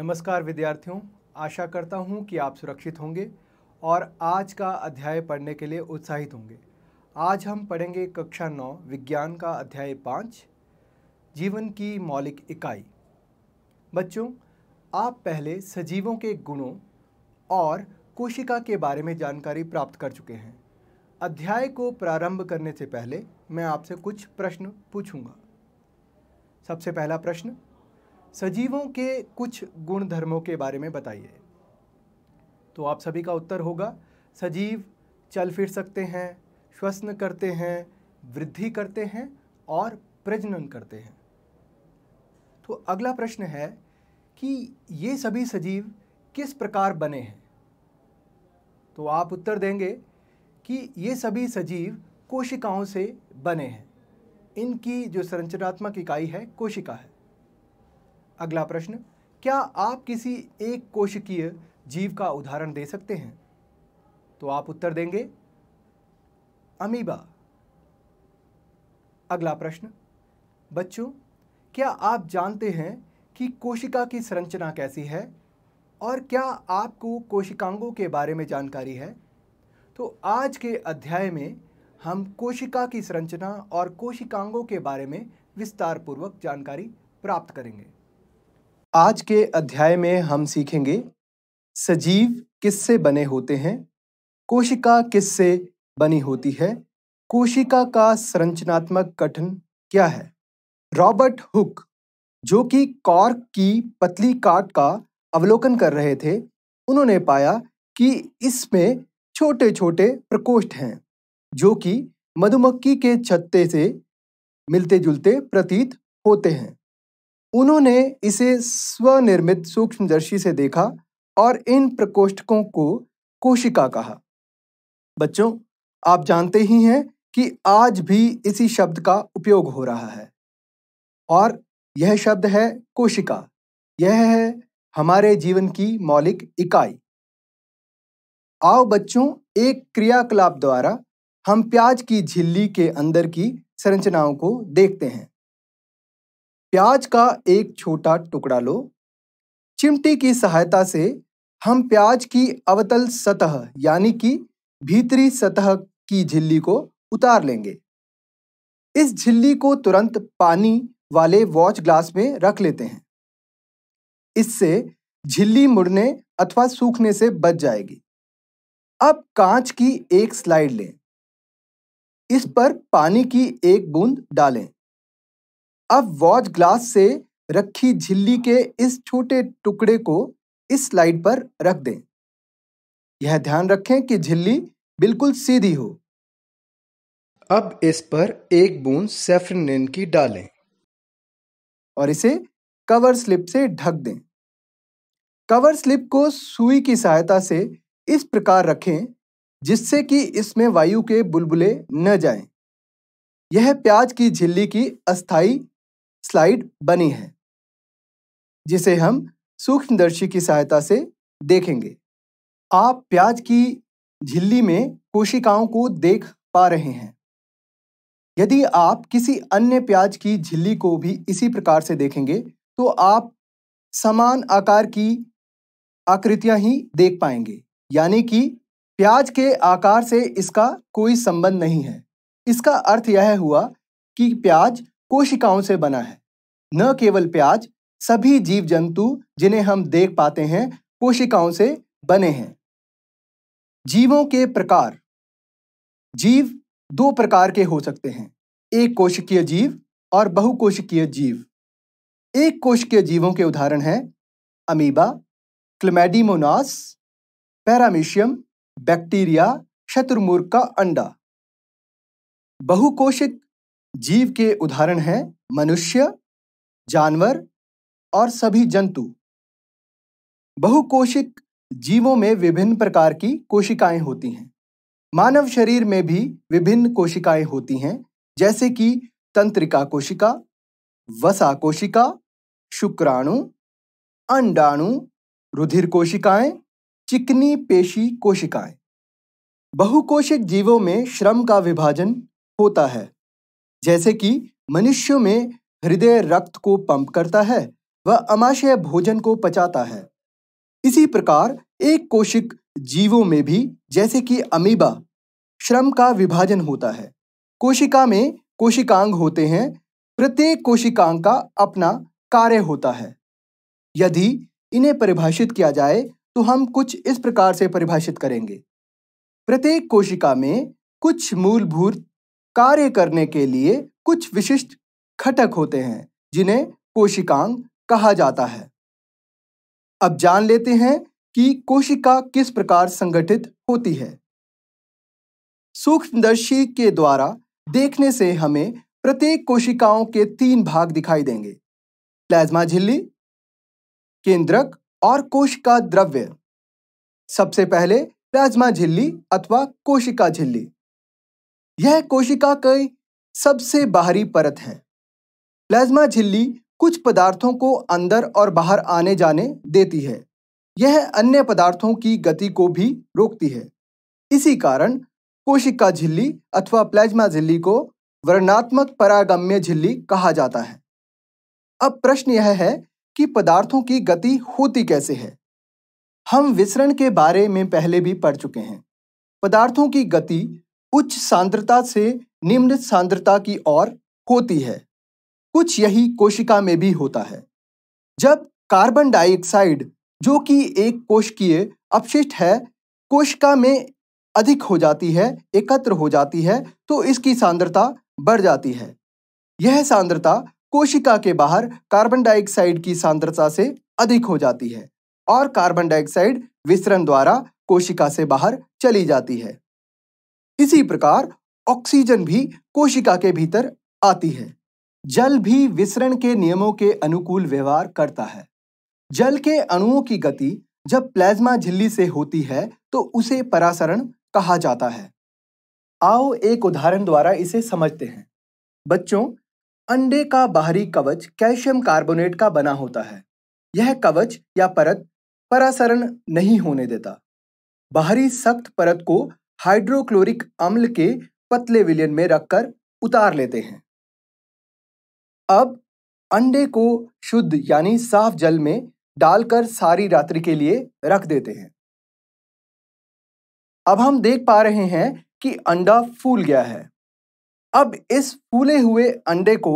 नमस्कार विद्यार्थियों आशा करता हूँ कि आप सुरक्षित होंगे और आज का अध्याय पढ़ने के लिए उत्साहित होंगे आज हम पढ़ेंगे कक्षा नौ विज्ञान का अध्याय पाँच जीवन की मौलिक इकाई बच्चों आप पहले सजीवों के गुणों और कोशिका के बारे में जानकारी प्राप्त कर चुके हैं अध्याय को प्रारंभ करने से पहले मैं आपसे कुछ प्रश्न पूछूंगा सबसे पहला प्रश्न सजीवों के कुछ गुण धर्मों के बारे में बताइए तो आप सभी का उत्तर होगा सजीव चल फिर सकते हैं श्वसन करते हैं वृद्धि करते हैं और प्रजनन करते हैं तो अगला प्रश्न है कि ये सभी सजीव किस प्रकार बने हैं तो आप उत्तर देंगे कि ये सभी सजीव कोशिकाओं से बने हैं इनकी जो संरचनात्मक इकाई है कोशिका है अगला प्रश्न क्या आप किसी एक कोशिकीय जीव का उदाहरण दे सकते हैं तो आप उत्तर देंगे अमीबा अगला प्रश्न बच्चों क्या आप जानते हैं कि कोशिका की संरचना कैसी है और क्या आपको कोशिकांगों के बारे में जानकारी है तो आज के अध्याय में हम कोशिका की संरचना और कोशिकांगों के बारे में विस्तारपूर्वक जानकारी प्राप्त करेंगे आज के अध्याय में हम सीखेंगे सजीव किससे बने होते हैं कोशिका किससे बनी होती है कोशिका का संरचनात्मक गठन क्या है रॉबर्ट हुक जो कि कॉर्क की पतली काट का अवलोकन कर रहे थे उन्होंने पाया कि इसमें छोटे छोटे प्रकोष्ठ हैं जो कि मधुमक्खी के छत्ते से मिलते जुलते प्रतीत होते हैं उन्होंने इसे स्वनिर्मित सूक्ष्मदर्शी से देखा और इन प्रकोष्ठकों को कोशिका कहा बच्चों आप जानते ही हैं कि आज भी इसी शब्द का उपयोग हो रहा है और यह शब्द है कोशिका यह है हमारे जीवन की मौलिक इकाई आओ बच्चों एक क्रियाकलाप द्वारा हम प्याज की झिल्ली के अंदर की संरचनाओं को देखते हैं प्याज का एक छोटा टुकड़ा लो चिमटी की सहायता से हम प्याज की अवतल सतह यानी कि भीतरी सतह की झिल्ली को उतार लेंगे इस झिल्ली को तुरंत पानी वाले वॉच ग्लास में रख लेते हैं इससे झिल्ली मुड़ने अथवा सूखने से बच जाएगी अब कांच की एक स्लाइड लें इस पर पानी की एक बूंद डालें अब वॉच ग्लास से रखी झिल्ली के इस छोटे टुकड़े को इस स्लाइड पर रख दें यह ध्यान रखें कि झिल्ली बिल्कुल सीधी हो अब इस पर एक बूंद सेफ्रिन की डालें और इसे कवर स्लिप से ढक दें कवर स्लिप को सुई की सहायता से इस प्रकार रखें जिससे कि इसमें वायु के बुलबुले न जाएं। यह प्याज की झिल्ली की अस्थाई स्लाइड बनी है जिसे हम सूक्ष्मदर्शी की सहायता से देखेंगे आप प्याज की झिल्ली में कोशिकाओं को देख पा रहे हैं यदि आप किसी अन्य प्याज की झिल्ली को भी इसी प्रकार से देखेंगे तो आप समान आकार की आकृतियां ही देख पाएंगे यानी कि प्याज के आकार से इसका कोई संबंध नहीं है इसका अर्थ यह हुआ कि प्याज कोशिकाओं से बना है न केवल प्याज सभी जीव जंतु जिन्हें हम देख पाते हैं कोशिकाओं से बने हैं जीवों के प्रकार जीव दो प्रकार के हो सकते हैं एक कोशिकीय जीव और बहुकोशिकीय जीव एक कोशिकीय जीवों के उदाहरण हैं अमीबा क्लमेडिमोनास पैरामीशियम बैक्टीरिया शत्रुमूर्ख का अंडा बहुकोशिक जीव के उदाहरण हैं मनुष्य जानवर और सभी जंतु बहुकोशिक जीवों में विभिन्न प्रकार की कोशिकाएं होती हैं मानव शरीर में भी विभिन्न कोशिकाएं होती हैं जैसे कि तंत्रिका कोशिका वसा कोशिका शुक्राणु अंडाणु रुधिर कोशिकाएं चिकनी पेशी कोशिकाएं बहुकोशिक जीवों में श्रम का विभाजन होता है जैसे कि मनुष्य में हृदय रक्त को पंप करता है वह अमाशय भोजन को पचाता है इसी प्रकार एक कोशिक जीवों में भी जैसे कि अमीबा श्रम का विभाजन होता है कोशिका में कोशिकांग होते हैं प्रत्येक कोशिकांग का अपना कार्य होता है यदि इन्हें परिभाषित किया जाए तो हम कुछ इस प्रकार से परिभाषित करेंगे प्रत्येक कोशिका में कुछ मूलभूत कार्य करने के लिए कुछ विशिष्ट घटक होते हैं जिन्हें कोशिकांग कहा जाता है अब जान लेते हैं कि कोशिका किस प्रकार संगठित होती है सूक्ष्मदर्शी के द्वारा देखने से हमें प्रत्येक कोशिकाओं के तीन भाग दिखाई देंगे प्लाज्मा झिल्ली केंद्रक और कोशिका द्रव्य सबसे पहले प्लाज्मा झिल्ली अथवा कोशिका झिल्ली यह कोशिका कई सबसे बाहरी परत है प्लाज्मा झिल्ली कुछ पदार्थों को अंदर और बाहर आने जाने देती है यह अन्य पदार्थों की गति को भी रोकती है इसी कारण कोशिका झिल्ली अथवा प्लाज्मा झिल्ली को वर्णात्मक परागम्य झिल्ली कहा जाता है अब प्रश्न यह है कि पदार्थों की गति होती कैसे है हम विसरण के बारे में पहले भी पढ़ चुके हैं पदार्थों की गति उच्च सांद्रता से निम्न सांद्रता की ओर होती है कुछ यही कोशिका में भी होता है जब कार्बन डाइऑक्साइड जो कि एक कोशिकीय अपशिष्ट है कोशिका में अधिक हो जाती है एकत्र हो जाती है तो इसकी सांद्रता बढ़ जाती है यह सांद्रता कोशिका के बाहर कार्बन डाइऑक्साइड की सांद्रता से अधिक हो जाती है और कार्बन डाइऑक्साइड विसरण द्वारा कोशिका से बाहर चली जाती है इसी प्रकार ऑक्सीजन भी कोशिका के भीतर आती है जल भी विसरण के नियमों के अनुकूल व्यवहार करता है जल के अणुओं की गति जब प्लाज्मा झिल्ली से होती है तो उसे परासरण कहा जाता है आओ एक उदाहरण द्वारा इसे समझते हैं बच्चों अंडे का बाहरी कवच कैल्शियम कार्बोनेट का बना होता है यह कवच या परत परासरण नहीं होने देता बाहरी सख्त परत को हाइड्रोक्लोरिक अम्ल के पतले विलियन में रखकर उतार लेते हैं अब अंडे को शुद्ध यानी साफ जल में डालकर सारी रात्रि के लिए रख देते हैं अब हम देख पा रहे हैं कि अंडा फूल गया है अब इस फूले हुए अंडे को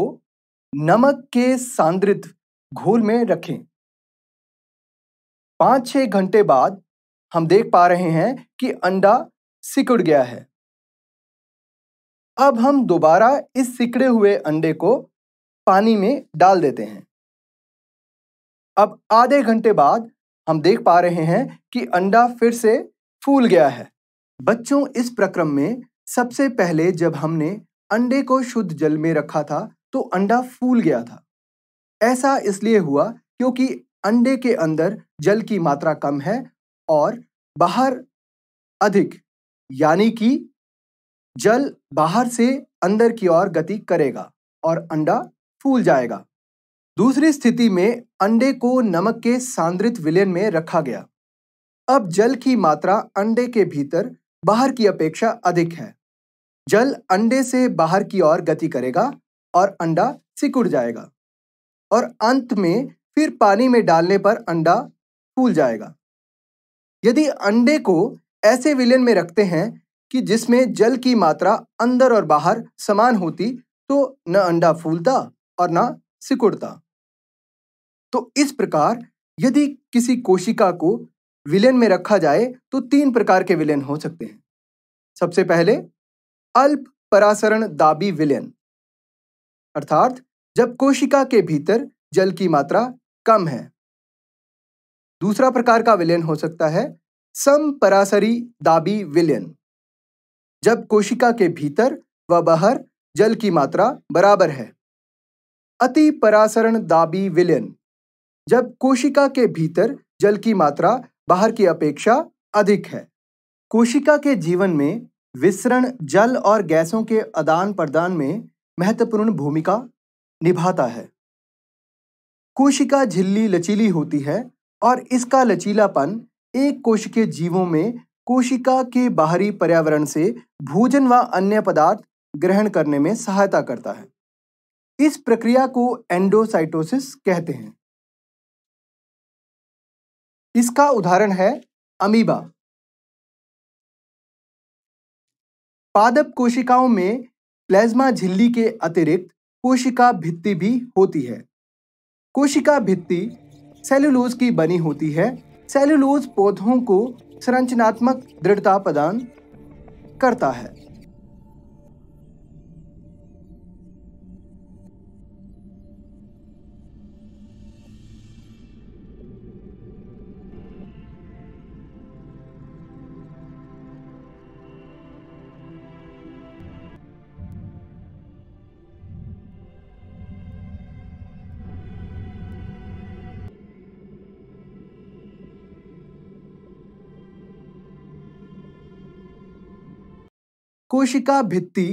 नमक के सांद्रित घोल में रखें पांच छह घंटे बाद हम देख पा रहे हैं कि अंडा सिकुड़ गया है अब हम दोबारा इस सिकड़े हुए अंडे को पानी में डाल देते हैं अब आधे घंटे बाद हम देख पा रहे हैं कि अंडा फिर से फूल गया है बच्चों इस प्रक्रम में सबसे पहले जब हमने अंडे को शुद्ध जल में रखा था तो अंडा फूल गया था ऐसा इसलिए हुआ क्योंकि अंडे के अंदर जल की मात्रा कम है और बाहर अधिक यानी कि जल बाहर से अंदर की ओर गति करेगा और अंडा फूल जाएगा दूसरी स्थिति में अंडे को नमक के सांद्रित विलयन में रखा गया अब जल की मात्रा अंडे के भीतर बाहर की अपेक्षा अधिक है जल अंडे से बाहर की ओर गति करेगा और अंडा सिकुड़ जाएगा और अंत में फिर पानी में डालने पर अंडा फूल जाएगा यदि अंडे को ऐसे विलयन में रखते हैं कि जिसमें जल की मात्रा अंदर और बाहर समान होती तो न अंडा फूलता और न सिकुड़ता तो इस प्रकार यदि किसी कोशिका को विलयन में रखा जाए तो तीन प्रकार के विलयन हो सकते हैं सबसे पहले अल्प परासरण दाबी विलयन अर्थात जब कोशिका के भीतर जल की मात्रा कम है दूसरा प्रकार का विलयन हो सकता है सम परासरी दाबी विलयन जब कोशिका के भीतर व बाहर जल की मात्रा बराबर है अति परासरण दाबी विलयन जब कोशिका के भीतर जल की मात्रा बाहर की अपेक्षा अधिक है कोशिका के जीवन में विसरण जल और गैसों के आदान प्रदान में महत्वपूर्ण भूमिका निभाता है कोशिका झिल्ली लचीली होती है और इसका लचीलापन एक कोशिकीय जीवों में कोशिका के बाहरी पर्यावरण से भोजन व अन्य पदार्थ ग्रहण करने में सहायता करता है इस प्रक्रिया को एंडोसाइटोसिस कहते हैं इसका उदाहरण है अमीबा पादप कोशिकाओं में प्लेज्मा झिल्ली के अतिरिक्त कोशिका भित्ति भी होती है कोशिका भित्ति सेलुलोज की बनी होती है सेलुलोज पौधों को संरचनात्मक दृढ़ता प्रदान करता है कोशिका भित्ति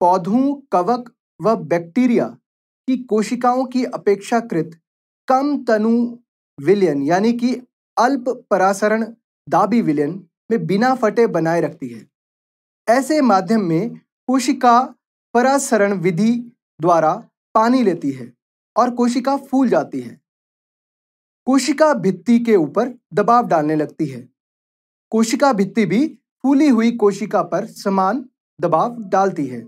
पौधों कवक व बैक्टीरिया की कोशिकाओं की अपेक्षाकृत कम तनु विलयन यानी कि अल्प परासरण दाबी विलयन में बिना फटे बनाए रखती है ऐसे माध्यम में कोशिका परासरण विधि द्वारा पानी लेती है और कोशिका फूल जाती है कोशिका भित्ति के ऊपर दबाव डालने लगती है कोशिका भित्ति भी फूली हुई कोशिका पर समान दबाव डालती है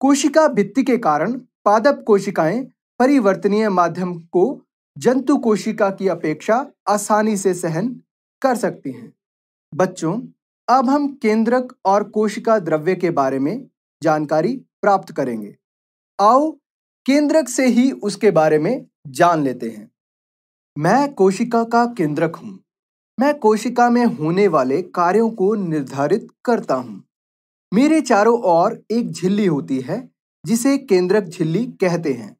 कोशिका भित्ति के कारण पादप कोशिकाएं परिवर्तनीय माध्यम को जंतु कोशिका की अपेक्षा आसानी से सहन कर सकती हैं बच्चों अब हम केंद्रक और कोशिका द्रव्य के बारे में जानकारी प्राप्त करेंगे आओ केंद्रक से ही उसके बारे में जान लेते हैं मैं कोशिका का केंद्रक हूं मैं कोशिका में होने वाले कार्यों को निर्धारित करता हूं मेरे चारों ओर एक झिल्ली होती है जिसे केंद्रक झिल्ली कहते हैं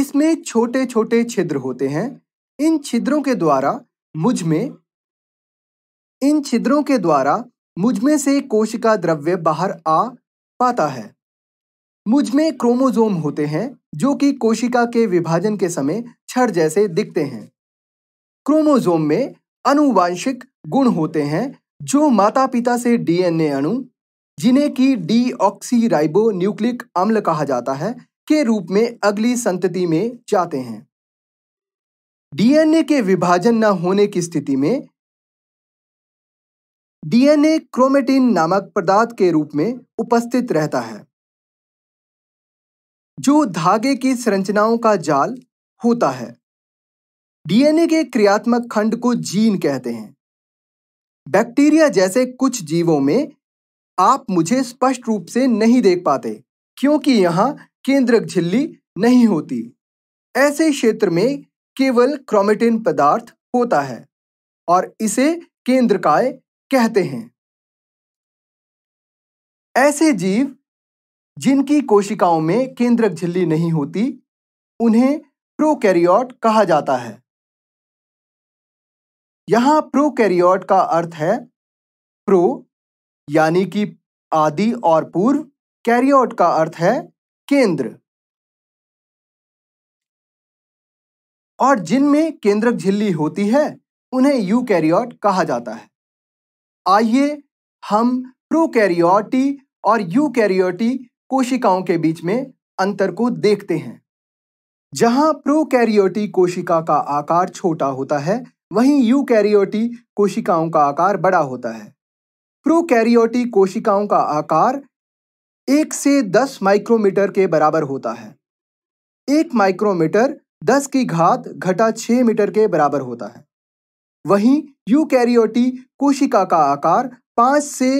इसमें छोटे छोटे छिद्र होते हैं इन छिद्रों के द्वारा मुझ में इन छिद्रों के द्वारा मुझ में से कोशिका द्रव्य बाहर आ पाता है मुझ में क्रोमोजोम होते हैं जो कि कोशिका के विभाजन के समय छड़ जैसे दिखते हैं क्रोमोजोम में अनुवांशिक गुण होते हैं जो माता पिता से डीएनए अणु जिन्हें की डी ऑक्सीराइबो न्यूक्लिक अम्ल कहा जाता है के रूप में अगली संतति में जाते हैं डीएनए के विभाजन न होने की स्थिति में डीएनए क्रोमेटिन नामक पदार्थ के रूप में उपस्थित रहता है जो धागे की संरचनाओं का जाल होता है डीएनए के क्रियात्मक खंड को जीन कहते हैं बैक्टीरिया जैसे कुछ जीवों में आप मुझे स्पष्ट रूप से नहीं देख पाते क्योंकि यहाँ केंद्रक झिल्ली नहीं होती ऐसे क्षेत्र में केवल क्रोमेटिन पदार्थ होता है और इसे केंद्रकाय कहते हैं ऐसे जीव जिनकी कोशिकाओं में केंद्रक झिल्ली नहीं होती उन्हें प्रोकैरियोट कहा जाता है यहां प्रोकैरियोट का अर्थ है प्रो यानी कि आदि और पूर्व कैरियोट का अर्थ है केंद्र और जिनमें केंद्रक झिल्ली होती है उन्हें यूकैरियोट कहा जाता है आइए हम प्रोकैरियोटी और यूकैरियोटी कोशिकाओं के बीच में अंतर को देखते हैं जहां प्रोकैरियोटी कोशिका का आकार छोटा होता है वहीं यूकैरियोटी कोशिकाओं का आकार बड़ा होता है प्रोकैरियोटिक कोशिकाओं का आकार एक से दस माइक्रोमीटर के बराबर होता है एक माइक्रोमीटर दस की घात घटा छः मीटर के बराबर होता है वहीं यूकैरियोटी कोशिका का आकार पाँच से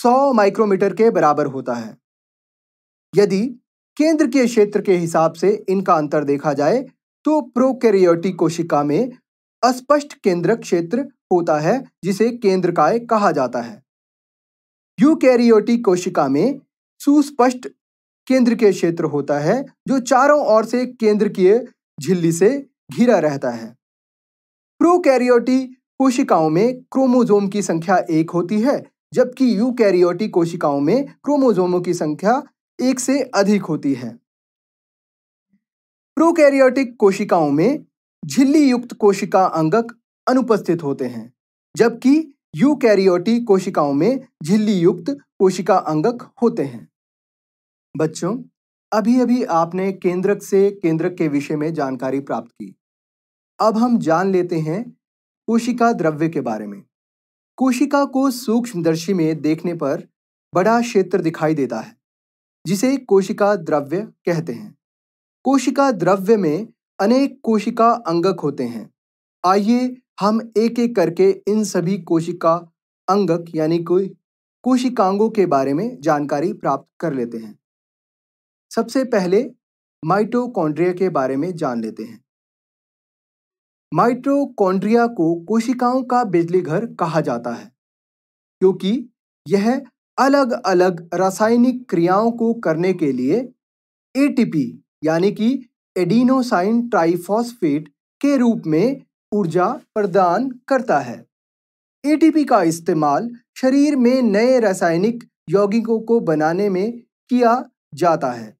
सौ माइक्रोमीटर के बराबर होता है यदि केंद्र के क्षेत्र के हिसाब से इनका अंतर देखा जाए तो प्रोकैरियोटिक कोशिका में अस्पष्ट केंद्रक क्षेत्र होता है जिसे केंद्रकाय कहा जाता है यूकैरियोटिक कोशिका में सुस्पष्ट केंद्र के क्षेत्र होता है जो चारों ओर से केंद्र की झिल्ली से घिरा रहता है प्रोकैरियोटिक कोशिकाओं में क्रोमोजोम की संख्या एक होती है जबकि यूकैरियोटिक कोशिकाओं में क्रोमोजोमों की संख्या एक से अधिक होती है प्रोकैरियोटिक कोशिकाओं में झिल्ली युक्त कोशिका अंगक अनुपस्थित होते हैं जबकि यूकैरियोटिक कोशिकाओं में झिल्ली युक्त कोशिका अंगक होते हैं बच्चों अभी अभी आपने केंद्रक से केंद्रक के विषय में जानकारी प्राप्त की अब हम जान लेते हैं कोशिका द्रव्य के बारे में कोशिका को सूक्ष्मदर्शी में देखने पर बड़ा क्षेत्र दिखाई देता है जिसे कोशिका द्रव्य कहते हैं कोशिका द्रव्य में अनेक कोशिका अंगक होते हैं आइए हम एक एक करके इन सभी कोशिका अंगक यानी कोई कोशिकांगों के बारे में जानकारी प्राप्त कर लेते हैं सबसे पहले माइटोकॉन्ड्रिया के बारे में जान लेते हैं माइटोकॉन्ड्रिया को कोशिकाओं का बिजली घर कहा जाता है क्योंकि यह अलग अलग रासायनिक क्रियाओं को करने के लिए एटीपी यानी कि एडिनोसाइन ट्राइफॉस्फेट के रूप में ऊर्जा प्रदान करता है एटीपी का इस्तेमाल शरीर में नए रासायनिक यौगिकों को बनाने में किया जाता है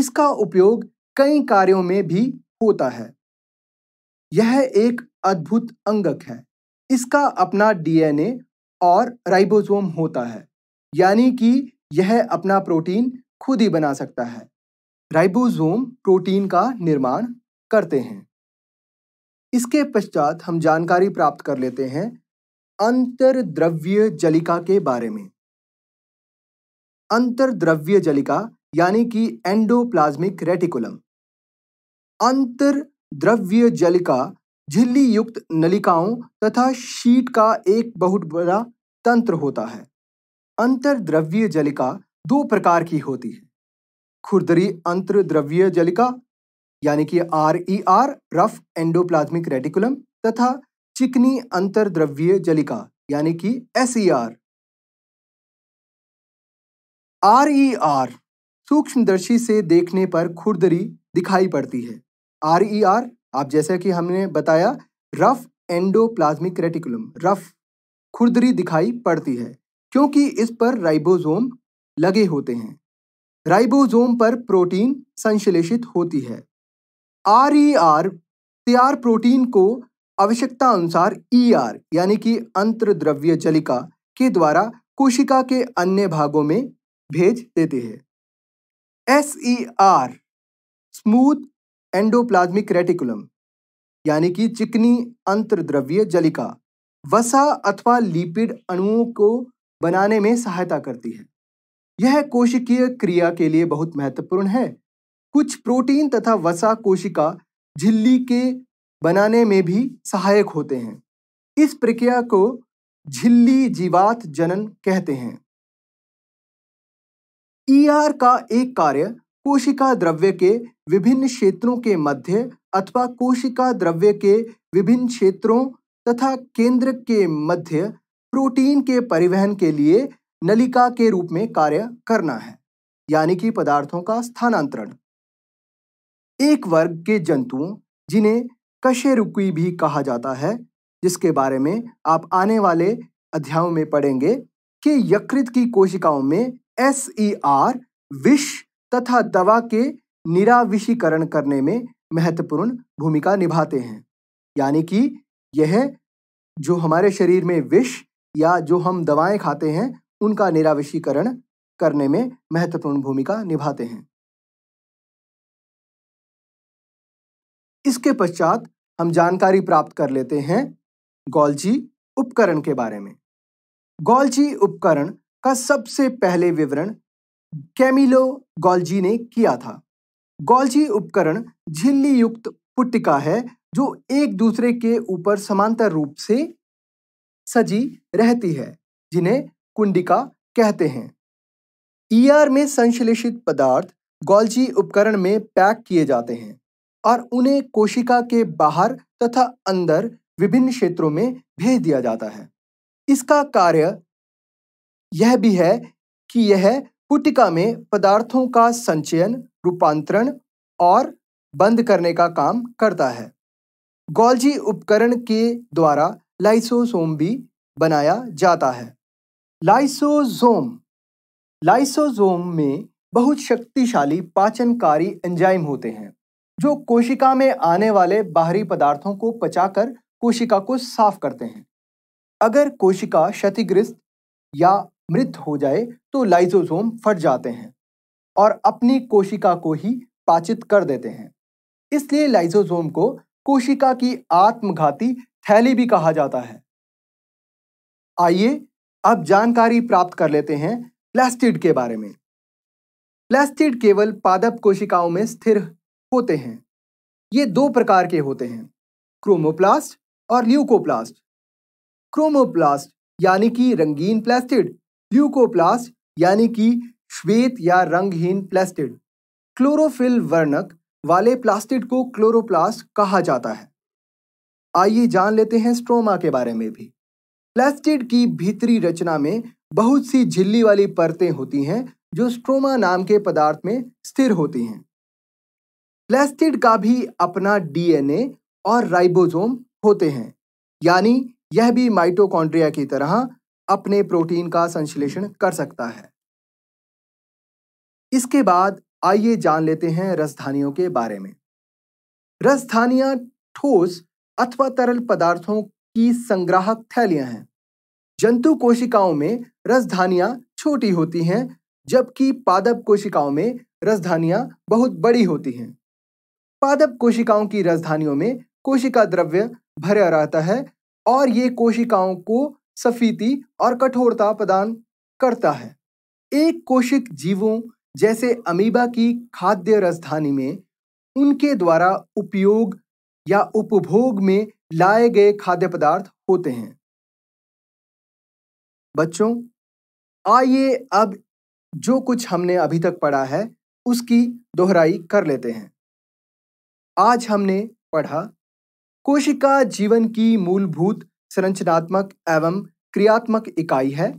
इसका उपयोग कई कार्यों में भी होता है यह एक अद्भुत अंगक है इसका अपना डीएनए और राइबोसोम होता है यानी कि यह अपना प्रोटीन खुद ही बना सकता है राइबोसोम प्रोटीन का निर्माण करते हैं इसके पश्चात हम जानकारी प्राप्त कर लेते हैं अंतरद्रव्य जलिका के बारे में अंतरद्रव्य जलिका यानी कि एंडोप्लाज्मिक रेटिकुलम अंतरद्रव्य जलिका झिल्ली युक्त नलिकाओं तथा शीट का एक बहुत बड़ा तंत्र होता है अंतर्द्रव्य जलिका दो प्रकार की होती है खुरदरी अंतर्द्रव्य जलिका यानी कि R E R rough endoplasmic reticulum तथा चिकनी अंतर्द्रव्यीय जलिका यानी कि S E R R E R सूक्ष्मदर्शी से देखने पर खुरदरी दिखाई पड़ती है आर ई आर आप जैसा कि हमने बताया रफ एंडोप्लाज्मिक रेटिकुलम रफ खुरदरी दिखाई पड़ती है क्योंकि इस पर राइबोसोम लगे होते हैं राइबोसोम पर प्रोटीन संश्लेषित होती है आर ई आर तैयार प्रोटीन को आवश्यकता अनुसार ई आर यानी कि अंतर्द्रव्य जलिका के द्वारा कोशिका के अन्य भागों में भेज देते हैं S E R smooth endoplasmic reticulum यानी कि चिकनी अंतरद्रव्य जलिका वसा अथवा लिपिड अणुओं को बनाने में सहायता करती है यह कोशिकीय क्रिया के लिए बहुत महत्वपूर्ण है कुछ प्रोटीन तथा वसा कोशिका झिल्ली के बनाने में भी सहायक होते हैं इस प्रक्रिया को झिल्ली जीवात जनन कहते हैं ईआर e का एक कार्य कोशिका द्रव्य के विभिन्न क्षेत्रों के मध्य अथवा कोशिका द्रव्य के विभिन्न क्षेत्रों तथा केंद्र के मध्य प्रोटीन के परिवहन के लिए नलिका के रूप में कार्य करना है यानी कि पदार्थों का स्थानांतरण एक वर्ग के जंतुओं जिन्हें कशेरुकी भी कहा जाता है जिसके बारे में आप आने वाले अध्यायों में पढ़ेंगे कि यकृत की कोशिकाओं में एस ई आर विष तथा दवा के निराविशीकरण करने में महत्वपूर्ण भूमिका निभाते हैं यानी कि यह जो हमारे शरीर में विष या जो हम दवाएं खाते हैं उनका निराविशीकरण करने में महत्वपूर्ण भूमिका निभाते हैं इसके पश्चात हम जानकारी प्राप्त कर लेते हैं गोल्जी उपकरण के बारे में गोल्जी उपकरण का सबसे पहले विवरण कैमिलो गोल्जी ने किया था गोल्जी उपकरण झिल्ली युक्त पुटिका है जो एक दूसरे के ऊपर समांतर रूप से सजी रहती है जिन्हें कुंडिका कहते हैं ईआर में संश्लेषित पदार्थ गोल्जी उपकरण में पैक किए जाते हैं और उन्हें कोशिका के बाहर तथा अंदर विभिन्न क्षेत्रों में भेज दिया जाता है इसका कार्य यह भी है कि यह पुटिका में पदार्थों का संचयन रूपांतरण और बंद करने का काम करता है गोल्जी उपकरण के द्वारा लाइसोसोम भी बनाया जाता है लाइसोजोम लाइसोजोम में बहुत शक्तिशाली पाचनकारी एंजाइम होते हैं जो कोशिका में आने वाले बाहरी पदार्थों को पचाकर कोशिका को साफ करते हैं अगर कोशिका क्षतिग्रस्त या मृत हो जाए तो लाइसोसोम फट जाते हैं और अपनी कोशिका को ही पाचित कर देते हैं इसलिए लाइसोसोम को कोशिका की आत्मघाती थैली भी कहा जाता है आइए अब जानकारी प्राप्त कर लेते हैं प्लास्टिड के बारे में प्लास्टिड केवल पादप कोशिकाओं में स्थिर होते हैं ये दो प्रकार के होते हैं क्रोमोप्लास्ट और ल्यूकोप्लास्ट क्रोमोप्लास्ट यानी कि रंगीन प्लास्टिड ल्यूकोप्लास्ट यानी कि श्वेत या रंगहीन प्लास्टिड क्लोरोफिल वर्णक वाले प्लास्टिड को क्लोरोप्लास्ट कहा जाता है आइए जान लेते हैं स्ट्रोमा के बारे में भी प्लास्टिड की भीतरी रचना में बहुत सी झिल्ली वाली परतें होती हैं जो स्ट्रोमा नाम के पदार्थ में स्थिर होती हैं प्लेस्टिड का भी अपना डीएनए और राइबोसोम होते हैं यानी यह भी माइटोकॉन्ड्रिया की तरह अपने प्रोटीन का संश्लेषण कर सकता है इसके बाद आइए जान लेते हैं रसधानियों के बारे में रसधानियां ठोस अथवा तरल पदार्थों की संग्राहक थैलियां हैं जंतु कोशिकाओं में रसधानियां छोटी होती हैं जबकि पादप कोशिकाओं में रसधानियां बहुत बड़ी होती हैं पादप कोशिकाओं की राजधानियों में कोशिका द्रव्य भरा रहता है और ये कोशिकाओं को सफीती और कठोरता प्रदान करता है एक कोशिक जीवों जैसे अमीबा की खाद्य राजधानी में उनके द्वारा उपयोग या उपभोग में लाए गए खाद्य पदार्थ होते हैं बच्चों आइए अब जो कुछ हमने अभी तक पढ़ा है उसकी दोहराई कर लेते हैं आज हमने पढ़ा कोशिका जीवन की मूलभूत संरचनात्मक एवं क्रियात्मक इकाई है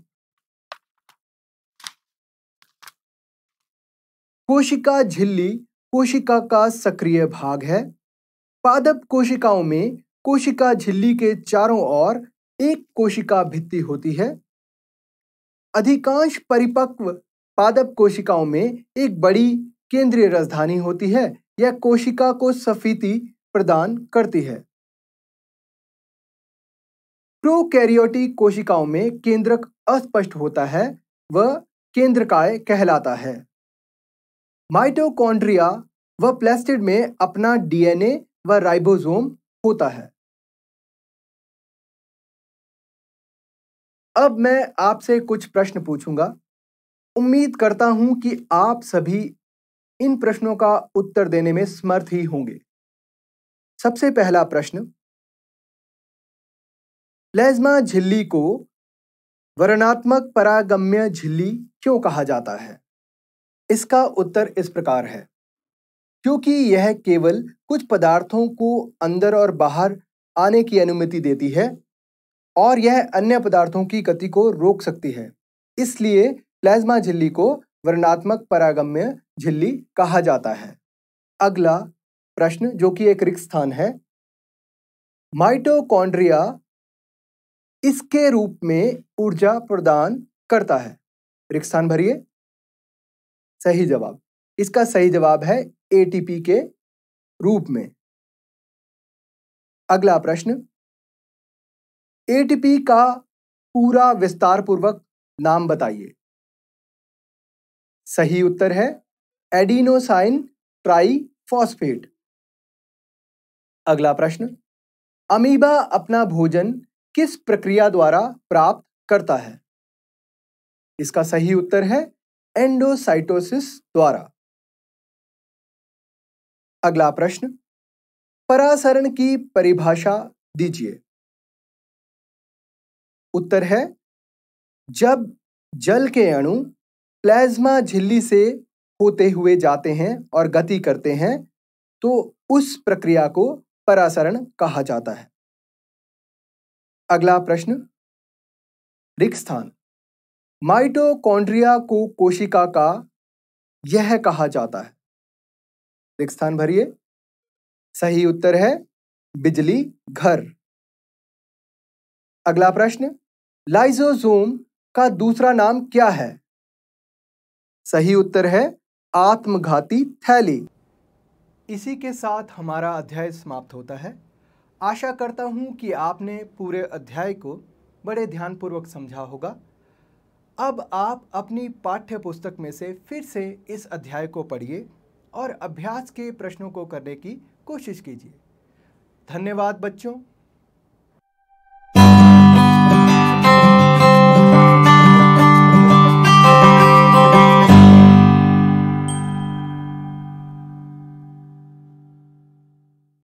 कोशिका झिल्ली कोशिका का सक्रिय भाग है पादप कोशिकाओं में कोशिका झिल्ली के चारों ओर एक कोशिका भित्ति होती है अधिकांश परिपक्व पादप कोशिकाओं में एक बड़ी केंद्रीय राजधानी होती है यह कोशिका को सफीति प्रदान करती है प्रोकैरियोटिक कोशिकाओं में केंद्रक अस्पष्ट होता है व केंद्रकाय कहलाता है माइटोकॉन्ड्रिया व प्लास्टिड में अपना डीएनए व राइबोसोम होता है अब मैं आपसे कुछ प्रश्न पूछूंगा उम्मीद करता हूं कि आप सभी इन प्रश्नों का उत्तर देने में समर्थ ही होंगे सबसे पहला प्रश्न प्लेज्मा झिल्ली को वर्णात्मक परागम्य झिल्ली क्यों कहा जाता है इसका उत्तर इस प्रकार है क्योंकि यह केवल कुछ पदार्थों को अंदर और बाहर आने की अनुमति देती है और यह अन्य पदार्थों की गति को रोक सकती है इसलिए प्लाज्मा झिल्ली को वर्णात्मक परागम्य झिल्ली कहा जाता है अगला प्रश्न जो कि एक रिक्त स्थान है माइटोकॉन्ड्रिया इसके रूप में ऊर्जा प्रदान करता है रिक्त स्थान भरिए सही जवाब इसका सही जवाब है एटीपी के रूप में अगला प्रश्न एटीपी का पूरा विस्तार पूर्वक नाम बताइए सही उत्तर है एडिनोसाइन फॉस्फेट अगला प्रश्न अमीबा अपना भोजन किस प्रक्रिया द्वारा प्राप्त करता है इसका सही उत्तर है एंडोसाइटोसिस द्वारा अगला प्रश्न परासरण की परिभाषा दीजिए उत्तर है जब जल के अणु प्लाज्मा झिल्ली से होते हुए जाते हैं और गति करते हैं तो उस प्रक्रिया को परासरण कहा जाता है अगला प्रश्न रिक्त स्थान माइटोकॉन्ड्रिया को कोशिका का यह कहा जाता है रिक्त स्थान भरिए सही उत्तर है बिजली घर अगला प्रश्न लाइजोजोम का दूसरा नाम क्या है सही उत्तर है आत्मघाती थैली इसी के साथ हमारा अध्याय समाप्त होता है आशा करता हूँ कि आपने पूरे अध्याय को बड़े ध्यानपूर्वक समझा होगा अब आप अपनी पाठ्य पुस्तक में से फिर से इस अध्याय को पढ़िए और अभ्यास के प्रश्नों को करने की कोशिश कीजिए धन्यवाद बच्चों